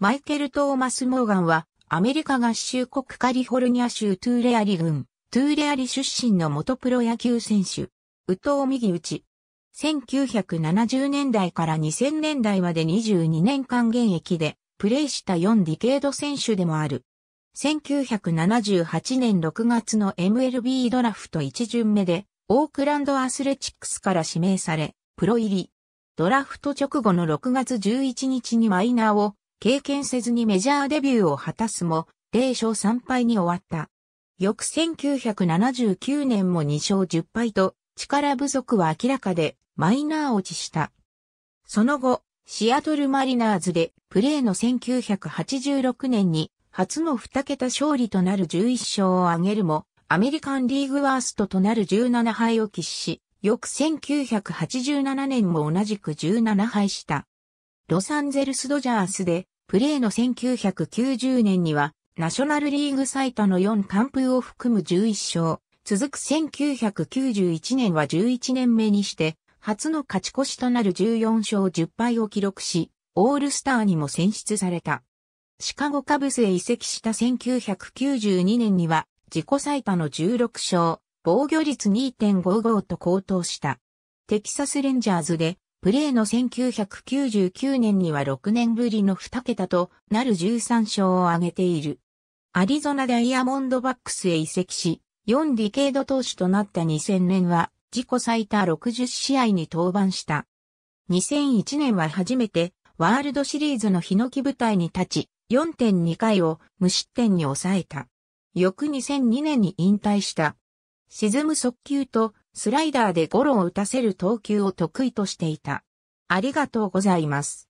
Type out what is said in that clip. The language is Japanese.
マイケル・トーマス・モーガンは、アメリカ合衆国カリフォルニア州トゥーレアリ郡、トゥーレアリ出身の元プロ野球選手、ウト藤右打ち。1970年代から2000年代まで22年間現役で、プレーした4ディケード選手でもある。1978年6月の MLB ドラフト1巡目で、オークランドアスレチックスから指名され、プロ入り。ドラフト直後の6月11日にマイナーを経験せずにメジャーデビューを果たすも、0勝3敗に終わった。翌1979年も2勝10敗と、力不足は明らかで、マイナー落ちした。その後、シアトルマリナーズで、プレーの1986年に、初の2桁勝利となる11勝を挙げるも、アメリカンリーグワーストとなる17敗を喫し、翌1987年も同じく17敗した。ロサンゼルスドジャースでプレーの1990年には、ナショナルリーグ最多の4完封を含む11勝、続く1991年は11年目にして、初の勝ち越しとなる14勝10敗を記録し、オールスターにも選出された。シカゴカブスへ移籍した1992年には、自己最多の16勝、防御率2.55と高騰した。テキサスレンジャーズでプレーの1999年には6年ぶりの2桁となる13勝を挙げている。アリゾナダイヤモンドバックスへ移籍し、4ディケード投手となった2000年は、自己最多60試合に登板した。2001年は初めて、ワールドシリーズのヒノキ舞台に立ち、4.2回を無失点に抑えた。翌2002年に引退した。沈む速球とスライダーでゴロを打たせる投球を得意としていた。ありがとうございます。